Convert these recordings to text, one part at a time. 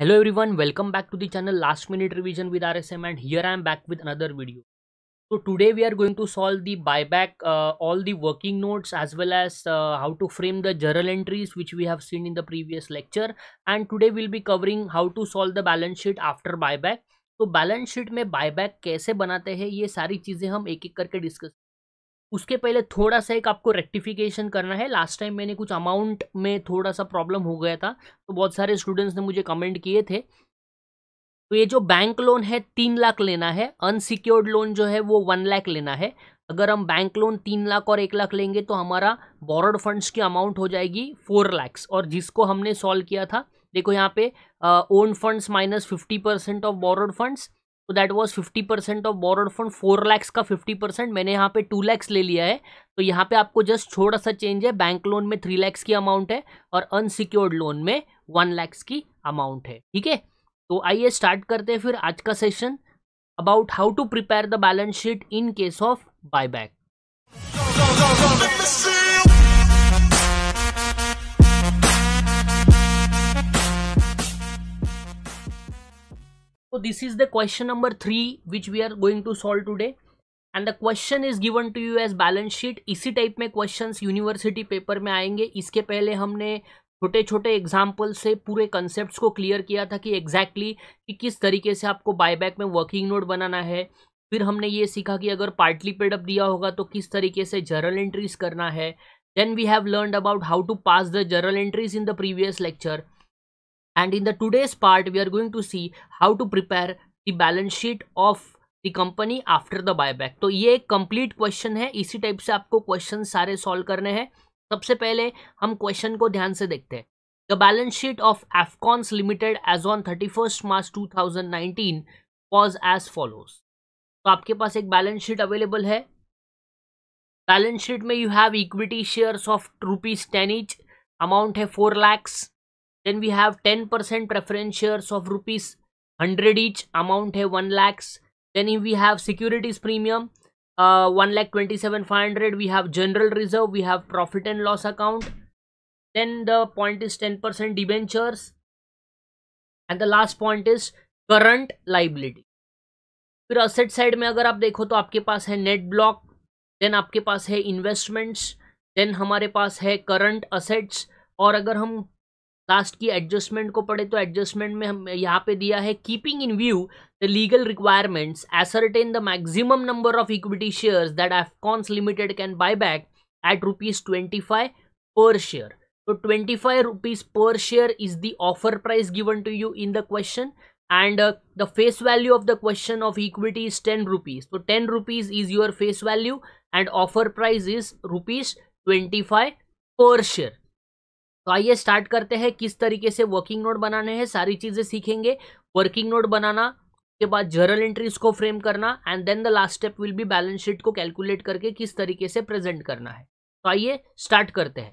Hello everyone welcome back to the channel last minute revision with R S M and here I am back with another video so today we are going to solve the the back all the working notes as well as how to frame the journal entries which we have seen in the previous lecture and today will be covering how to solve the balance sheet after buyback तो balance sheet में buyback कैसे बनाते हैं ये सारी चीज़ें हम एक एक करके डिस्कस उसके पहले थोड़ा सा एक आपको रेक्टिफिकेशन करना है लास्ट टाइम मैंने कुछ अमाउंट में थोड़ा सा प्रॉब्लम हो गया था तो बहुत सारे स्टूडेंट्स ने मुझे कमेंट किए थे तो ये जो बैंक लोन है तीन लाख लेना है अनसिक्योर्ड लोन जो है वो वन लाख लेना है अगर हम बैंक लोन तीन लाख और एक लाख लेंगे तो हमारा बोरोड फंड्स की अमाउंट हो जाएगी फोर लैक्स और जिसको हमने सॉल्व किया था देखो यहाँ पे own funds minus fifty percent of borrowed funds तो that was fifty percent of borrowed fund four lakhs का फिफ्टी परसेंट मैंने यहाँ पे टू लैक्स ले लिया है तो यहाँ पे आपको जस्ट छोटा सा चेंज है बैंक लोन में थ्री लैक्स की अमाउंट है और अनसिक्योर्ड लोन में वन लैक्स की अमाउंट है ठीक है तो आइए स्टार्ट करते हैं फिर आज का session about how to prepare the balance sheet in case of buy back So this is the question number 3 which we are going to solve today and the question is given to you as balance sheet इसी type में questions university paper में आएंगे इसके पहले हमने छोटे छोटे example से पूरे कंसेप्ट को क्लियर किया था कि एग्जैक्टली exactly कि किस तरीके से आपको बायबैक में वर्किंग नोट बनाना है फिर हमने ये सीखा कि अगर पार्टली पेडअप दिया होगा तो किस तरीके से जर्नल एंट्रीज करना है then we have learn about how to pass the journal entries in the previous lecture and in the today's part we are going to see how to prepare the balance sheet of the company after the buyback तो ये एक complete question है इसी type से आपको question सारे solve करने हैं सबसे पहले हम क्वेश्चन को ध्यान से देखते हैं the balance sheet of Afcons limited as on thirty first March two thousand nineteen was as follows तो आपके पास एक बैलेंस शीट अवेलेबल है बैलेंस शीट में you have equity shares of rupees ten each amount है four lakhs then we have 10% preference shares of rupees 100 each amount hai 1 lakhs then we have securities premium uh, 1 lakh 27 500 we have general reserve we have profit and loss account then the point is 10% debentures and the last point is current liability फिर asset side में अगर आप देखो तो आपके पास है net block then आपके पास है इन्वेस्टमेंट्स देन हमारे पास है करंट असेट्स और अगर हम कास्ट की एडजस्टमेंट को पढ़े तो एडजस्टमेंट में हम यहाँ पे दिया है keeping in view the legal requirements ascertain the maximum number of equity shares that Afcons limited can buy back at rupees twenty five per share तो twenty five rupees per share is the offer price given to you in the question and the face value of the question of equity is ten rupees तो ten rupees is your face value and offer price is rupees twenty five per share तो आइए start करते हैं किस तरीके से working note बनाने हैं सारी चीज़ें सीखेंगे वर्किंग नोट बनाना के बाद जर्नल एंट्रीज को फ्रेम करना and then the last step will be balance sheet को कैलकुलेट करके किस तरीके से प्रेजेंट करना है तो आइए स्टार्ट करते हैं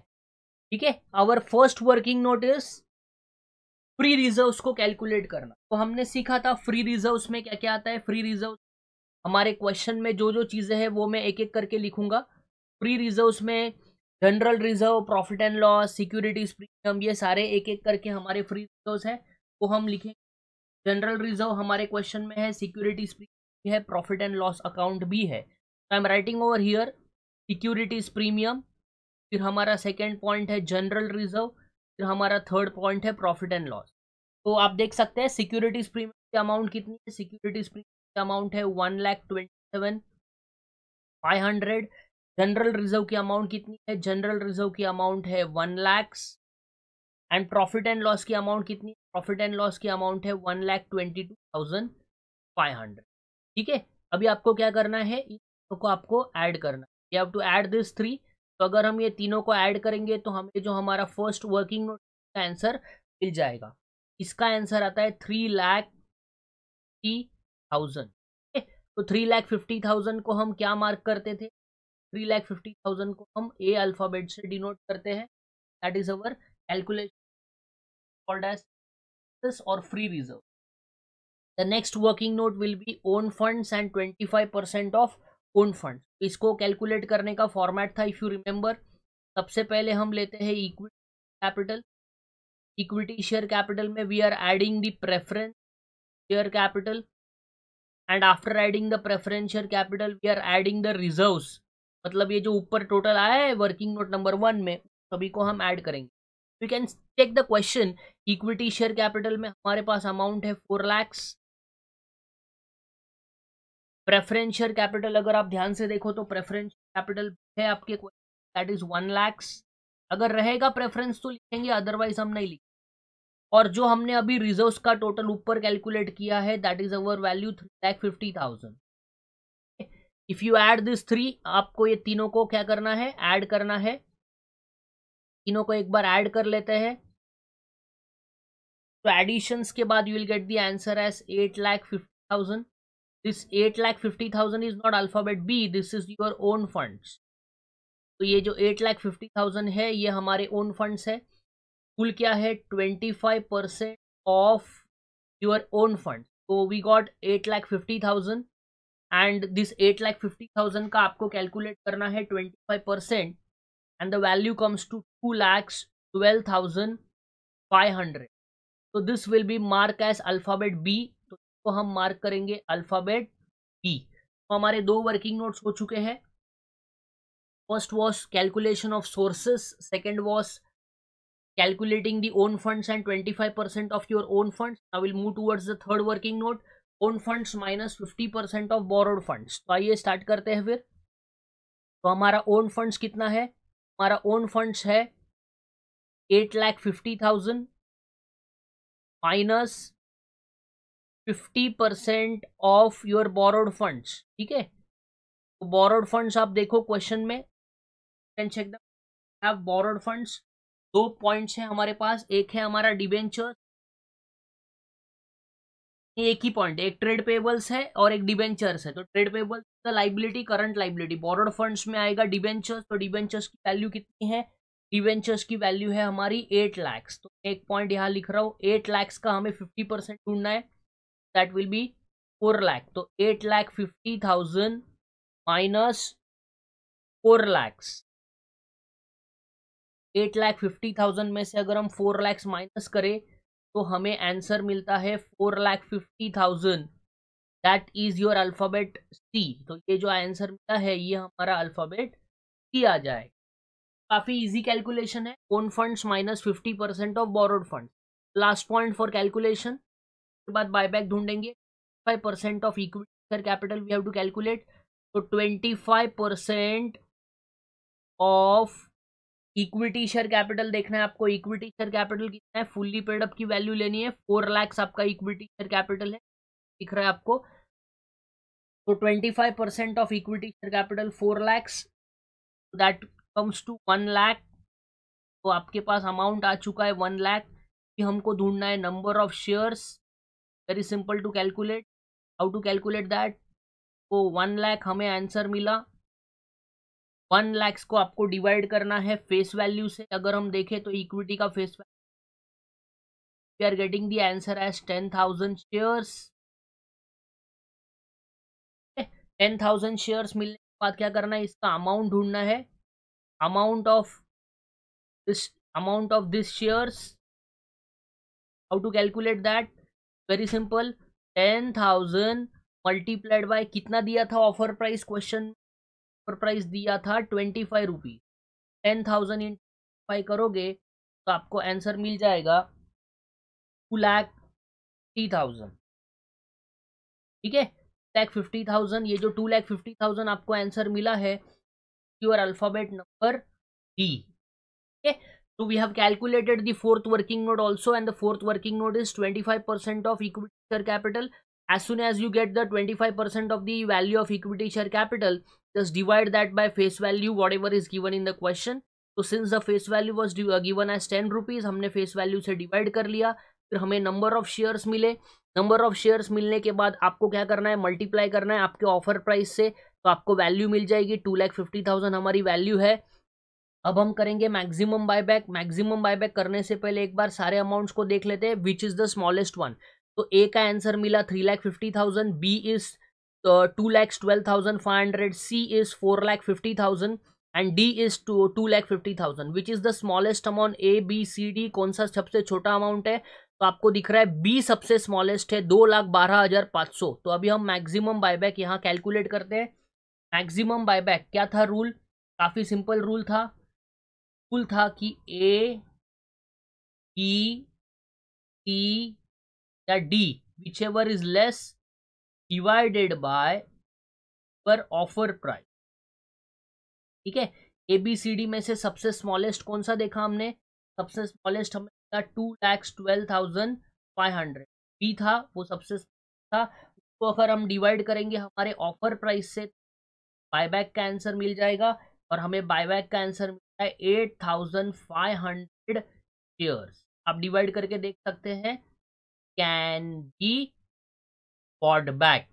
ठीक है our first working note is free reserve को कैलकुलेट करना तो हमने सीखा था फ्री रिजर्व में क्या क्या आता है फ्री रिजर्व हमारे क्वेश्चन में जो जो चीज़ें हैं वो मैं एक एक करके लिखूंगा फ्री रिजर्व में general reserve profit and loss securities premium ये सारे एक एक करके हमारे फ्री रिजर्व हैं वो हम लिखेंगे जनरल रिजर्व हमारे क्वेश्चन में है सिक्योरिटीज प्रीमियम है प्रॉफिट एंड लॉस अकाउंट भी है I am writing over here securities premium फिर हमारा सेकेंड पॉइंट है जनरल रिजर्व फिर हमारा थर्ड पॉइंट है प्रॉफिट एंड लॉस तो आप देख सकते हैं सिक्योरिटीज प्रीमियम की अमाउंट कितनी है सिक्योरिटीज प्रीमियम की अमाउंट है one lakh twenty seven five hundred general reserve की अमाउंट कितनी है जनरल रिजर्व की अमाउंट है one lakhs and profit and loss की अमाउंट कितनी प्रॉफिट एंड लॉस की अमाउंट है one lakh twenty two thousand five hundred ठीक है अभी आपको क्या करना है को आपको ऐड करना you have to add this three तो अगर हम ये तीनों को ऐड करेंगे तो हमें जो हमारा फर्स्ट वर्किंग नोट का आंसर मिल जाएगा इसका आंसर आता है थ्री लैख फिफ्टी थाउजेंड तो थ्री लैख फिफ्टी थाउजेंड को हम क्या मार्क करते थे थ्री लैख फिफ्टी थाउजेंड को हम ए अल्फ़ाबेट से डिनोट करते हैं that is our calculation called as this or free reserve. The next working note will be own funds and 25% of own funds. इसको कैलकुलेट करने का फॉर्मेट था इफ यू रिमेंबर सबसे पहले हम लेते हैं equity capital equity share capital में we are adding the preference share capital and after adding the preference share capital we are adding the reserves मतलब ये जो ऊपर टोटल आया है वर्किंग नोट नंबर वन में सभी को हम ऐड करेंगे you can check the question equity share capital में हमारे पास अमाउंट है four lakhs preference share capital अगर आप ध्यान से देखो तो प्रेफरेंस कैपिटल है आपके दैट इज वन लैक्स अगर रहेगा प्रेफरेंस तो लिखेंगे अदरवाइज हम नहीं लिखेंगे और जो हमने अभी रिजर्व का टोटल ऊपर कैलकुलेट किया है that is our value three lakh fifty thousand if you add this three आपको ये तीनों को क्या करना है ऐड करना है तीनों को एक बार ऐड कर लेते हैं तो एडिशंस के बाद you will get the answer as eight lakh fifty thousand this eight lakh fifty thousand is not alphabet B this is your own funds तो ये जो एट लाख फिफ्टी थाउजेंड है ये हमारे ओन फंड्स है कुल क्या है twenty five percent of your own fund तो we got eight lakh fifty thousand and this eight lakh fifty thousand का आपको कैलकुलेट करना है twenty five percent and the value comes to two lakhs twelve thousand five hundred तो this will be mark as alphabet B तो इसको हम mark करेंगे alphabet B तो हमारे दो वर्किंग नोट्स हो चुके हैं first was calculation of sources second was own funds and twenty five percent of your own funds I will move towards the third working note own funds minus fifty percent of borrowed funds तो आइए start करते हैं फिर तो हमारा own funds कितना है हमारा ओन फंड्स है eight lakh fifty thousand minus fifty percent of your borrowed funds ठीक है तो बोरोड फंड्स आप देखो क्वेश्चन में can check that borrowed funds दो पॉइंट्स हैं हमारे पास एक है हमारा डिबेंचर एक ही पॉइंट एक ट्रेड पेबल्स है और एक डिबेंचर्स है तो ट्रेड पेबल्स का liability current liability borrowed funds में आएगा डिबेंचर्स तो डिबेंचर्स की वैल्यू कितनी है डिवेंचर्स की वैल्यू है हमारी एट लैक्स तो एक पॉइंट यहाँ लिख रहा हूँ एट लैक्स का हमें फिफ्टी परसेंट ढूंढना है that will be four lakh तो eight lakh fifty thousand minus four lakhs eight lakh fifty thousand में से अगर हम फोर लैक्स माइनस करें तो हमें आंसर मिलता है four lakh fifty thousand that is your alphabet C तो ये जो आंसर मिला है ये हमारा अल्फ़ाबेट सी आ जाए काफ़ी इजी कैलकुलेशन है own funds minus fifty percent of borrowed fund last point for calculation उसके बाद बायबैक ढूंढेंगे five percent of equity capital we have to calculate तो twenty five percent of equity share capital देखना है आपको equity share capital कितना है fully paid up की वैल्यू लेनी है फोर लैक्स आपका इक्विटी शेयर कैपिटल है दिख रहा है आपको तो twenty five percent of equity share capital four lakhs that comes to one lakh तो आपके पास अमाउंट आ चुका है वन लैख कि हमको ढूंढना है number of shares very simple to calculate how to calculate that तो वन लैख हमें आंसर मिला वन लैक्स को आपको डिवाइड करना है फेस वैल्यू से अगर हम देखें तो इक्विटी का face value we are getting the answer as ten thousand shares ten thousand shares मिलने के बाद क्या करना है इसका अमाउंट ढूंढना है amount of this amount of this shares how to calculate that very simple ten thousand multiplied by कितना दिया था ऑफर प्राइस क्वेश्चन पर प्राइस दिया था twenty five rupees ten thousand in five करोगे तो आपको आंसर मिल जाएगा टू लैख थ्री थाउजेंड ठीक है लैख फिफ्टी थाउजेंड ये जो टू लैख फिफ्टी थाउजेंड आपको आंसर मिला है योर अल्फाबेट नंबर डी तो we have calculated the fourth working note also and the fourth working note is twenty five percent of equity share capital as soon as you get the twenty five percent of the value of equity share capital just divide that by face value whatever is given in the question तो since the face value was given as ten rupees हमने face value से divide कर लिया फिर हमें number of shares मिले number of shares मिलने के बाद आपको क्या करना है मल्टीप्लाई करना है आपके ऑफर प्राइस से तो आपको वैल्यू मिल जाएगी टू लैख फिफ्टी थाउजेंड हमारी वैल्यू है अब हम करेंगे मैक्सिमम बायबैक मैक्सिमम बायबैक करने से पहले एक बार सारे अमाउंट्स को देख लेते हैं which is the smallest one तो ए का आंसर मिला three lakh fifty thousand B is two lakhs twelve thousand five hundred C is four lakh fifty thousand and D is two two lakh fifty thousand which is the smallest amount A B C D कौन सा सबसे छोटा amount है तो आपको दिख रहा है बी सबसे स्मॉलेस्ट है दो लाख बारह हज़ार पाँच सौ तो अभी हम मैक्सिमम बायबैक यहाँ कैलकुलेट करते हैं मैक्सिमम बायबैक क्या था रूल काफ़ी सिंपल रूल था रूल था कि ए बी सी या D whichever is less divided by पर ऑफर प्राइस ठीक है एबीसीडी में से सबसे स्मॉलेस्ट कौन सा देखा हमने सबसे स्मॉलेस्ट हमें two lakhs twelve thousand five hundred B था वो सबसे था उसको तो अगर हम डिवाइड करेंगे हमारे ऑफर प्राइस से बायबैक का आंसर मिल जाएगा और हमें बायबैक का आंसर मिलता है eight thousand five hundred shares आप डिवाइड करके देख सकते हैं कैन बी पॉड बैक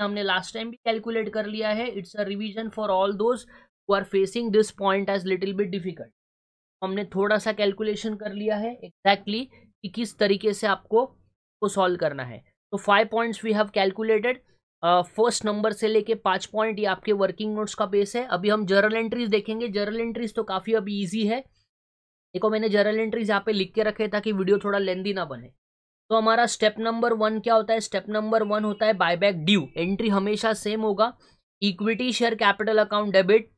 हमने लास्ट टाइम भी कैलकुलेट कर लिया है it's a revision for all those who are facing this point as little bit difficult हमने थोड़ा सा कैलकुलेशन कर लिया है एग्जैक्टली exactly कि किस तरीके से आपको को सॉल्व करना है तो five points we have calculated first number से लेके पाँच पॉइंट ये आपके वर्किंग नोट्स का बेस है अभी हम जर्नल एंट्रीज देखेंगे जर्नल एंट्रीज तो काफ़ी अभी ईजी है देखो मैंने जर्नल एंट्रीज यहाँ पे लिख के रखे ताकि वीडियो थोड़ा लेंदी ना बने तो हमारा स्टेप नंबर वन क्या होता है स्टेप नंबर वन होता है बायबैक ड्यू एंट्री हमेशा सेम होगा equity share capital account debit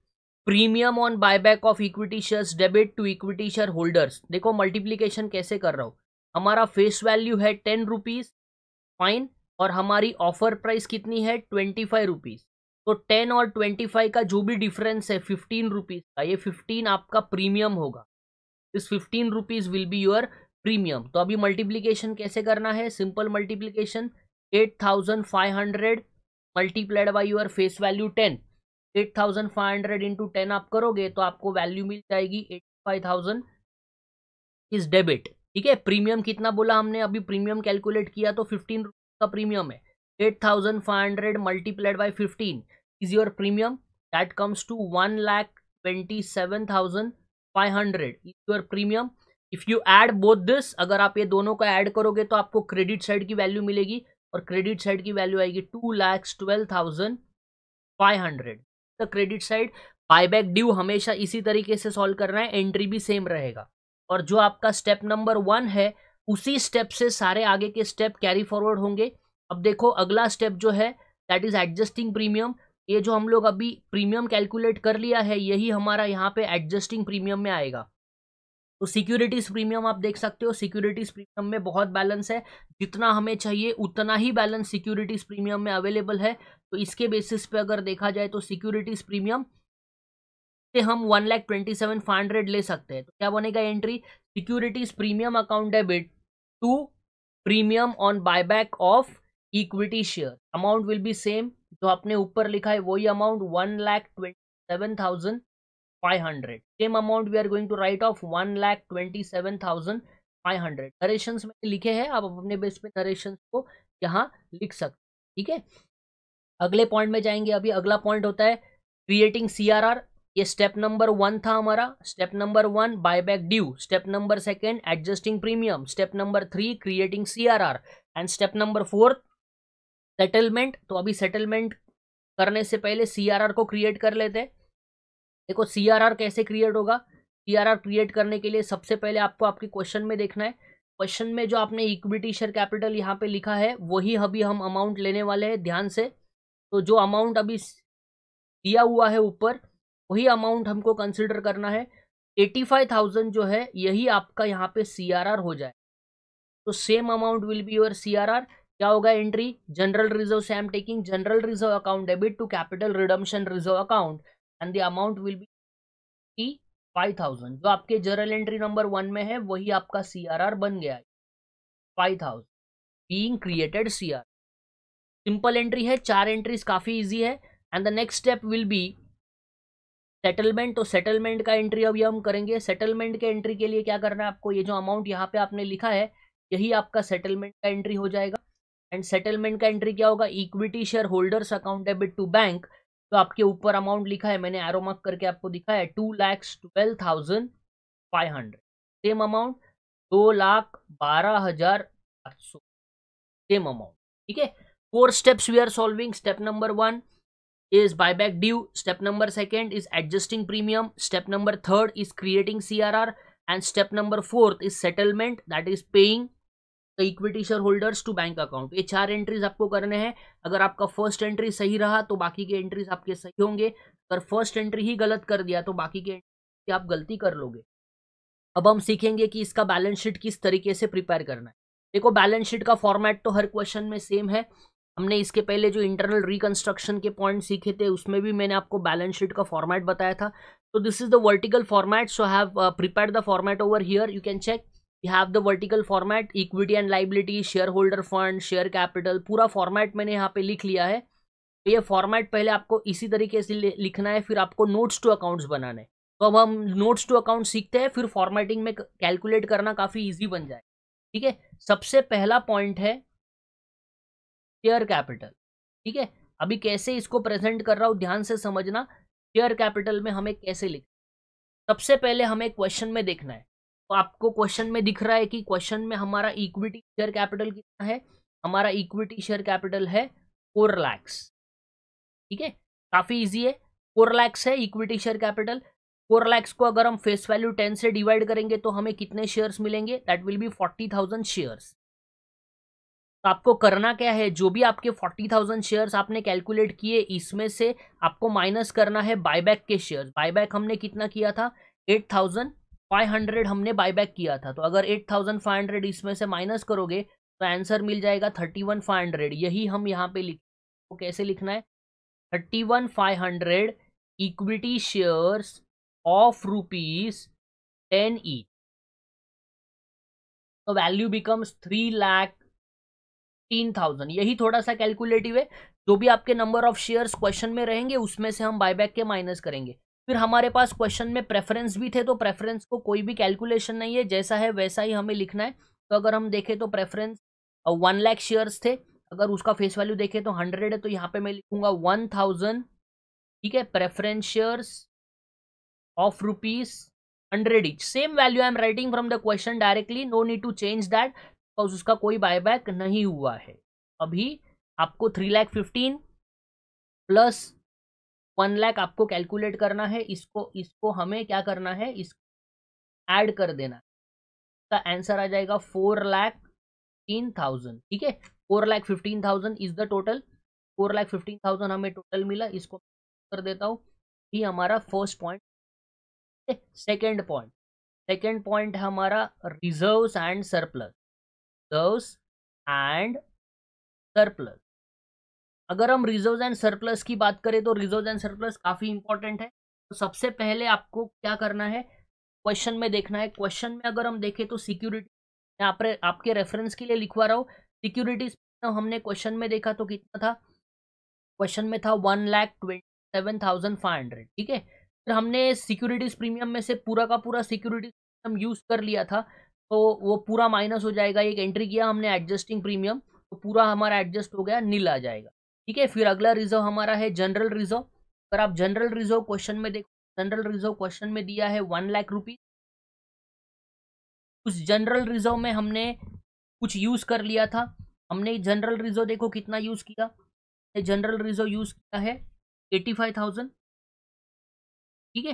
premium on buyback of equity shares debit to equity share holders देखो मल्टीप्लीकेशन कैसे कर रहा हूँ हमारा फेस वैल्यू है टेन रुपीज़ फाइन और हमारी ऑफर प्राइस कितनी है ट्वेंटी फाइव रुपीज़ तो टेन और ट्वेंटी फाइव का जो भी डिफरेंस है फिफ्टीन रुपीज़ का ये फिफ्टीन आपका प्रीमियम होगा इस fifteen rupees will be your premium तो अभी मल्टीप्लीकेशन कैसे करना है simple multiplication eight thousand five hundred multiplied by your face value ten eight thousand five hundred into ten आप करोगे तो आपको वैल्यू मिल जाएगी eight five thousand is debit ठीक है प्रीमियम कितना बोला हमने अभी प्रीमियम कैलकुलेट किया तो फिफ्टीन का प्रीमियम है eight thousand five hundred multiplied by fifteen is your premium that comes to one lakh twenty seven thousand five hundred is your premium if you add both this अगर आप ये दोनों का add करोगे तो आपको क्रेडिट साइड की वैल्यू मिलेगी और क्रेडिट साइड की वैल्यू आएगी two lakhs twelve thousand five hundred the credit side buyback due हमेशा इसी तरीके से सॉल्व करना है एंट्री भी सेम रहेगा और जो आपका स्टेप नंबर वन है उसी स्टेप से सारे आगे के स्टेप कैरी फॉरवर्ड होंगे अब देखो अगला स्टेप जो है दैट इज़ एडजस्टिंग प्रीमियम ये जो हम लोग अभी प्रीमियम कैलकुलेट कर लिया है यही हमारा यहाँ पे एडजस्टिंग प्रीमियम में आएगा तो सिक्योरिटीज प्रीमियम आप देख सकते हो सिक्योरिटीज प्रीमियम में बहुत बैलेंस है जितना हमें चाहिए उतना ही बैलेंस सिक्योरिटीज प्रीमियम में अवेलेबल है तो इसके बेसिस पे अगर देखा जाए तो सिक्योरिटीज प्रीमियम से हम one lakh twenty seven five hundred ले सकते हैं तो क्या बनेगा entry securities premium account debit to premium on buyback of equity share amount will be same जो आपने ऊपर लिखा है वही amount one lakh twenty seven thousand 500 same amount we are going to write off one lakh twenty seven thousand five hundred narration मैंने लिखे हैं आप अपने बेस पे नरेशन को यहाँ लिख सकते हैं ठीक है अगले पॉइंट में जाएंगे अभी अगला पॉइंट होता है क्रिएटिंग सी आर आर ये स्टेप नंबर वन था हमारा step number one buy back due step number second adjusting premium step number three creating C R R and step number fourth settlement तो अभी settlement करने से पहले C R R को create कर लेते हैं देखो सी कैसे क्रिएट होगा सी क्रिएट करने के लिए सबसे पहले आपको आपके क्वेश्चन में देखना है क्वेश्चन में जो आपने इक्विटी शेयर कैपिटल यहाँ पे लिखा है वही अभी हम अमाउंट लेने वाले हैं ध्यान से तो जो अमाउंट अभी दिया हुआ है ऊपर वही अमाउंट हमको कंसिडर करना है एटी फाइव थाउजेंड जो है यही आपका यहाँ पे सी हो जाए तो same amount will be your C क्या होगा एंट्री जनरल रिजर्व से I am taking general reserve account debit to capital redemption reserve account and the amount will be five thousand जो आपके जर्नल एंट्री नंबर वन में है वही आपका सी R are बन गया है five thousand being created C R simple entry है चार एंट्रीज काफ़ी ईजी है and the next step will be settlement तो सेटलमेंट का एंट्री अभी हम करेंगे सेटलमेंट के एंट्री के लिए क्या करना है आपको ये जो अमाउंट यहाँ पे आपने लिखा है यही आपका सेटलमेंट का एंट्री हो जाएगा एंड सेटलमेंट का एंट्री क्या होगा equity share holders account debit to bank तो आपके ऊपर अमाउंट लिखा है मैंने एरो मार्क करके आपको दिखा है two lakhs twelve thousand five hundred same amount दो लाख बारह हजार आठ सौ सेम अमाउंट ठीक है four steps we are solving step number one is buy back due step number second is adjusting premium step number third is creating C and step number fourth is settlement that is paying equity share holders to bank account ये चार entries आपको करने हैं अगर आपका first entry सही रहा तो बाकी के एंट्रीज आपके सही होंगे अगर फर्स्ट एंट्री ही गलत कर दिया तो बाकी के एंट्री आप गलती कर लोगे अब हम सीखेंगे कि इसका बैलेंस शीट किस तरीके से प्रिपेयर करना है देखो बैलेंस शीट का फॉर्मेट तो हर क्वेश्चन में सेम है हमने इसके पहले जो इंटरनल रिकंस्ट्रक्शन के पॉइंट सीखे थे उसमें भी मैंने आपको बैलेंस शीट का फॉर्मेट बताया था तो this is the vertical format so have prepare the format over here you can check you have the vertical format equity and liability share holder fund share capital पूरा format मैंने यहाँ पे लिख लिया है तो ये फॉर्मेट पहले आपको इसी तरीके से लिखना है फिर आपको नोट्स टू अकाउंट्स बनाना है तो अब हम नोट्स टू अकाउंट सीखते हैं फिर फॉर्मेटिंग में कैलकुलेट करना काफ़ी ईजी बन जाए ठीक है सबसे पहला पॉइंट है शेयर कैपिटल ठीक है अभी कैसे इसको प्रेजेंट कर रहा हूँ ध्यान से समझना शेयर कैपिटल में हमें कैसे लिखना सबसे पहले हमें क्वेश्चन में देखना है तो आपको क्वेश्चन में दिख रहा है कि क्वेश्चन में हमारा इक्विटी शेयर कैपिटल कितना है हमारा इक्विटी शेयर कैपिटल है फोर लैक्स ठीक है काफ़ी इजी है फोर लैक्स है equity share capital four lakhs को अगर हम फेस वैल्यू टेन से डिवाइड करेंगे तो हमें कितने शेयर्स मिलेंगे that will be forty thousand shares तो आपको करना क्या है जो भी आपके फोर्टी थाउजेंड शेयर्स आपने कैलकुलेट किए इसमें से आपको माइनस करना है बायबैक के शेयर्स बायबैक हमने कितना किया था एट थाउजेंड 500 हमने बैक किया था तो अगर 8500 इसमें से माइनस करोगे तो आंसर मिल जाएगा 31500 यही हम यहाँ पे लिख तो कैसे लिखना है 31500 equity shares of rupees ten each तो वैल्यू बिकम्स थ्री लैख तीन थाउजेंड यही थोड़ा सा कैलकुलेटिव है जो भी आपके नंबर ऑफ शेयर्स क्वेश्चन में रहेंगे उसमें से हम बाय के माइनस करेंगे फिर हमारे पास क्वेश्चन में प्रेफरेंस भी थे तो प्रेफरेंस को कोई भी कैलकुलेशन नहीं है जैसा है वैसा ही हमें लिखना है तो अगर हम देखें तो प्रेफरेंस वन लाख शेयर्स थे अगर उसका फेस वैल्यू देखें तो हंड्रेड है तो यहाँ पे मैं लिखूंगा वन थाउजेंड ठीक है preference shares of rupees hundred each same value I am writing from the question directly no need to change that because उसका कोई बायबैक नहीं हुआ है अभी आपको three lakh fifteen plus one lakh आपको कैलकुलेट करना है इसको इसको हमें क्या करना है इसको ऐड कर देना का आंसर आ जाएगा फोर लाख फिफ्टीन थाउजेंड ठीक है four lakh fifteen thousand is the total four lakh fifteen thousand हमें टोटल मिला इसको कर देता हूँ ये हमारा first point second point second point है हमारा reserve and surplus reserve and surplus अगर हम रिजर्व एंड सरप्लस की बात करें तो रिजर्व एंड सरप्लस काफ़ी इंपॉर्टेंट है तो सबसे पहले आपको क्या करना है क्वेश्चन में देखना है क्वेश्चन में अगर हम देखें तो सिक्योरिटी मैं आप आपके रेफरेंस के लिए लिखवा रहा हूँ सिक्योरिटीज हमने क्वेश्चन में देखा तो कितना था क्वेश्चन में था one lakh twenty seven thousand five hundred ठीक है फिर हमने सिक्योरिटीज प्रीमियम में से पूरा का पूरा सिक्योरिटीज प्रीमियम यूज़ कर लिया था तो वो पूरा माइनस हो जाएगा एक एंट्री किया हमने एडजस्टिंग प्रीमियम तो पूरा हमारा एडजस्ट हो गया नील आ जाएगा ठीक है फिर अगला रिजर्व हमारा है जनरल रिजर्व अगर आप जनरल रिजर्व क्वेश्चन में देखो जनरल रिजर्व क्वेश्चन में दिया है वन लाख रुपीज उस जनरल रिजर्व में हमने कुछ यूज कर लिया था हमने जनरल रिजर्व देखो कितना यूज किया जनरल रिजर्व यूज किया है एटी फाइव थाउजेंड ठीक है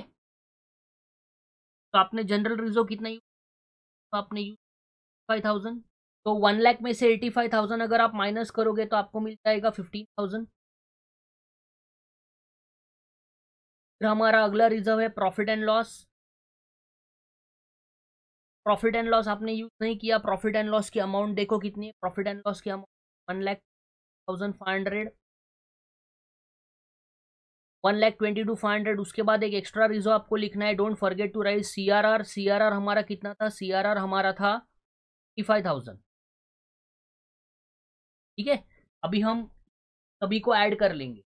तो आपने जनरल रिजर्व कितना यूज तो आपने यूज फाइव थाउजेंड तो वन लाख में से एटी फाइव थाउजेंड अगर आप माइनस करोगे तो आपको मिल जाएगा फिफ्टीन थाउजेंड फिर हमारा अगला रिजर्व है profit and loss profit and loss आपने यूज नहीं किया प्रॉफिट एंड लॉस की अमाउंट देखो कितनी है प्रॉफिट एंड लॉस की amount one lakh thousand five hundred one lakh twenty two five hundred उसके बाद एक एक्स्ट्रा रिजर्व आपको लिखना है don't forget to raise C R R C R R हमारा कितना था सी आर आर हमारा था फिफ्टी फाइव थाउजेंड ठीक है अभी हम सभी को ऐड कर लेंगे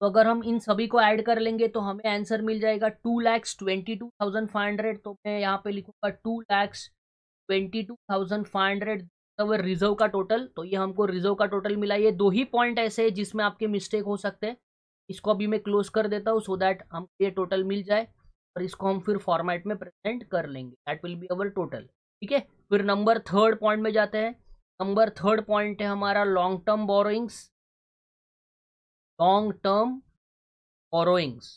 तो अगर हम इन सभी को ऐड कर लेंगे तो हमें आंसर मिल जाएगा two lakhs twenty two thousand five hundred तो मैं यहाँ पे लिखूंगा two lakhs twenty two thousand five hundred reserve का टोटल तो ये हमको रिजर्व का टोटल मिला ये दो ही पॉइंट ऐसे है जिसमें आपके मिस्टेक हो सकते हैं इसको अभी मैं क्लोज कर देता हूँ सो दैट हमको ये टोटल मिल जाए और इसको हम फिर फॉर्मेट में प्रेजेंट कर लेंगे that will be our total ठीक है फिर नंबर थर्ड पॉइंट में जाते हैं नंबर थर्ड पॉइंट है हमारा long term borrowings long term borrowings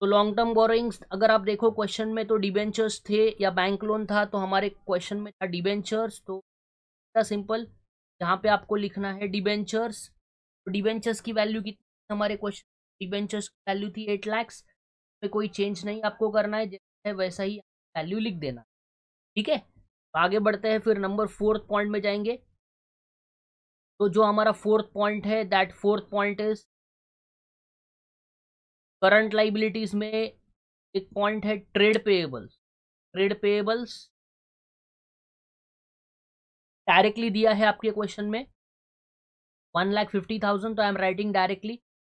तो लॉन्ग टर्म बोरोइंग्स अगर आप देखो क्वेश्चन में तो डिबेंचर्स थे या बैंक लोन था तो हमारे क्वेश्चन में था डिबेंचर्स तो सिंपल यहाँ पे आपको लिखना है डिबेंचर्स तो डिबेंचर्स की वैल्यू कितनी हमारे क्वेश्चन डिबेंचर्स की वैल्यू थी एट लैक्स में कोई चेंज नहीं आपको करना है जैसा है वैसा ही वैल्यू लिख देना ठीक है आगे बढ़ते हैं फिर नंबर फोर्थ पॉइंट में जाएंगे तो जो हमारा फोर्थ पॉइंट है that fourth point is current liabilities में एक पॉइंट है trade payables trade payables directly दिया है आपके क्वेश्चन में वन लाख फिफ्टी थाउजेंड तो आई एम राइटिंग डायरेक्टली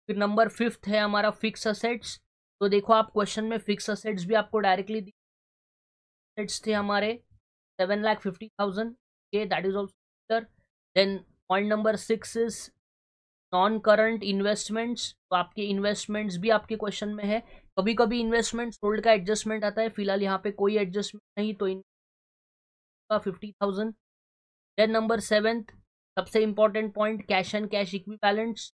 फिर नंबर फिफ्थ है हमारा फिक्स असेट्स तो देखो आप क्वेश्चन में फिक्स असेट्स भी आपको डायरेक्टली दिए थे हमारे seven lakh fifty thousand. Okay, that is also there. Then point number six is non current investments तो आपके इन्वेस्टमेंट्स भी आपके क्वेश्चन में है कभी कभी इन्वेस्टमेंट्स होल्ड का एडजस्टमेंट आता है फिलहाल यहाँ पे कोई एडजस्टमेंट नहीं तो का fifty thousand then number seventh सबसे important point cash and cash equi balance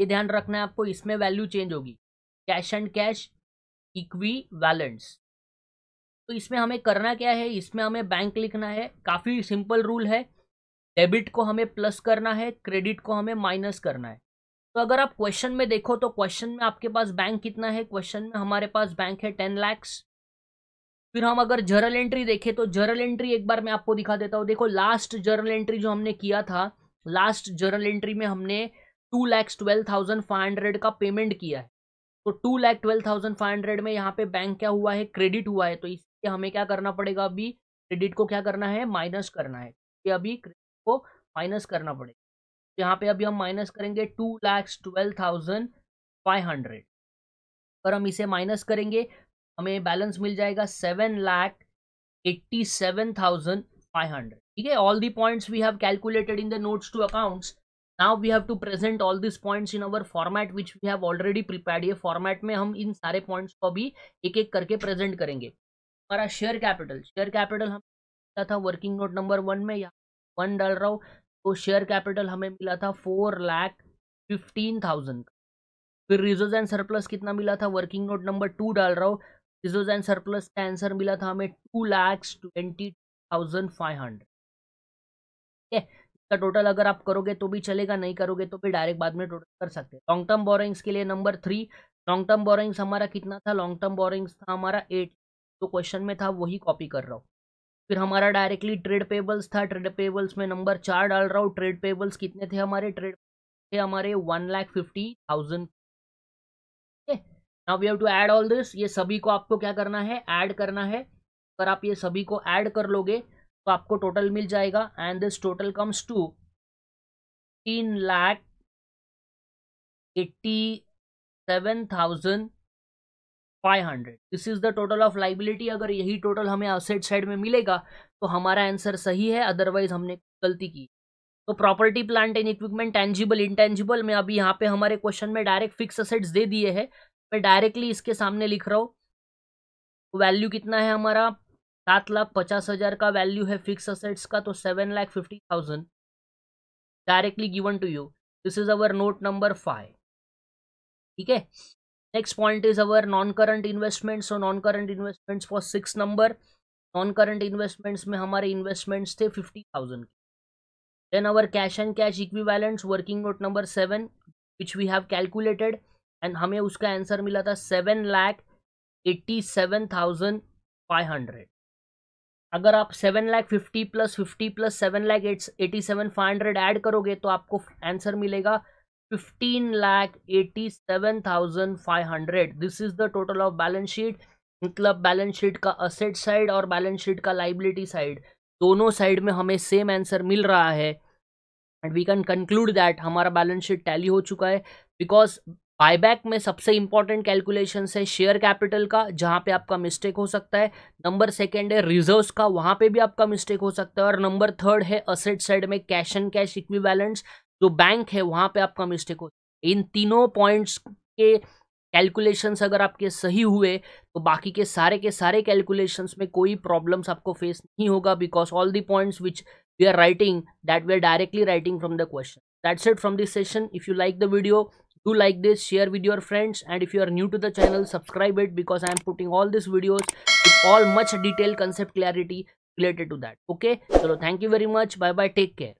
ये ध्यान रखना है आपको इसमें वैल्यू चेंज होगी cash and cash equi balance तो इसमें हमें करना क्या है इसमें हमें बैंक लिखना है काफ़ी सिंपल रूल है डेबिट को हमें प्लस करना है क्रेडिट को हमें माइनस करना है तो अगर आप क्वेश्चन में देखो तो क्वेश्चन में आपके पास बैंक कितना है क्वेश्चन में हमारे पास बैंक है टेन लैक्स फिर हम अगर जर्नल एंट्री देखें तो जर्नल एंट्री एक बार मैं आपको दिखा देता हूँ देखो लास्ट जर्नल एंट्री जो हमने किया था लास्ट जर्नल एंट्री में हमने two lakhs twelve thousand five hundred का पेमेंट किया है तो two lakh twelve thousand five hundred में यहाँ पे बैंक क्या हुआ है क्रेडिट हुआ है तो इस कि हमें क्या करना पड़ेगा अभी क्रेडिट को क्या करना है माइनस करना है कि अभी क्रेडिट को माइनस करना पड़ेगा यहाँ पे अभी हम माइनस करेंगे two lakhs twelve thousand five hundred पर हम इसे माइनस करेंगे हमें बैलेंस मिल जाएगा seven lakh eighty seven thousand five hundred ठीक है all the points we have calculated in the notes to accounts now we have to present all this points in our format which we have already prepare ये format में हम इन सारे points को भी एक एक करके प्रेजेंट करेंगे हमारा शेयर कैपिटल शेयर कैपिटल हम मिला था वर्किंग नोट नंबर वन में यहाँ वन डाल रहा हूँ तो शेयर कैपिटल हमें मिला था फोर लाख फिफ्टीन थाउजेंड का फिर रिजर्व एंड सरप्लस कितना मिला था वर्किंग नोट नंबर टू डाल रहा हूँ रिजर्व एंड सरप्लस का आंसर मिला था हमें two lakhs twenty thousand five hundred इसका टोटल अगर आप करोगे तो भी चलेगा नहीं करोगे तो भी डायरेक्ट बाद में टोटल कर सकते हैं लॉन्ग टर्म बोरिंग्स के लिए number three long term borrowings हमारा कितना था लॉन्ग टर्म बोरिंग्स था हमारा एट जो तो क्वेश्चन में था वही कॉपी कर रहा हूँ फिर हमारा डायरेक्टली ट्रेड पेबल्स था ट्रेड पेबल्स में नंबर चार डाल रहा हूँ ट्रेड पेबल्स कितने थे हमारे ट्रेड थे हमारे one lakh fifty thousand now we have to add all this ये सभी को आपको क्या करना है ऐड करना है अगर आप ये सभी को ऐड कर लोगे तो आपको टोटल मिल जाएगा and this total comes to तीन lakh eighty seven thousand 500 this is the total of liability अगर यही टोटल हमें असेट साइड में मिलेगा तो हमारा आंसर सही है अदरवाइज हमने गलती की तो property plant and equipment tangible intangible में अभी यहाँ पे हमारे क्वेश्चन में डायरेक्ट फिक्स असेट्स दे दिए हैं मैं डायरेक्टली इसके सामने लिख रहा हूँ वैल्यू कितना है हमारा सात लाख पचास हज़ार का वैल्यू है फिक्स असेट्स का तो seven lakh fifty thousand directly given to you this is our note number five ठीक है next point is our non-current investment so non-current investments for six number non-current investments में हमारे investments थे fifty thousand then our cash and cash equivalents working note number seven which we have calculated and हमें उसका answer मिला था seven lakh eighty seven thousand five hundred अगर आप seven lakh fifty plus fifty plus seven lakh eights eighty seven five hundred add करोगे तो आपको answer मिलेगा 15 lakh 87,500 this is the total of balance sheet मतलब बैलेंस शीट का असेट साइड और balance sheet का लाइबिलिटी साइड दोनों साइड में हमें सेम आंसर मिल रहा है and we can conclude that हमारा बैलेंस शीट टैली हो चुका है बिकॉज बायबैक में सबसे इंपॉर्टेंट कैलकुलेशन है शेयर कैपिटल का जहाँ पे आपका मिस्टेक हो सकता है नंबर सेकेंड है रिजर्व का वहाँ पे भी आपका मिस्टेक हो सकता है और नंबर थर्ड है असेट साइड में cash and cash equi balance जो बैंक है वहाँ पे आपका मिस्टेक हो इन तीनों पॉइंट्स के कैलकुलेशंस अगर आपके सही हुए तो बाकी के सारे के सारे कैलकुलेशंस में कोई प्रॉब्लम्स आपको फेस नहीं होगा because all the points which we are writing that we are directly writing from the question that's it from this session if you like the video do like this share with your friends and if you are new to the channel subscribe it because I am putting all this videos with all much detail concept clarity related to that okay चलो thank you very much bye bye take care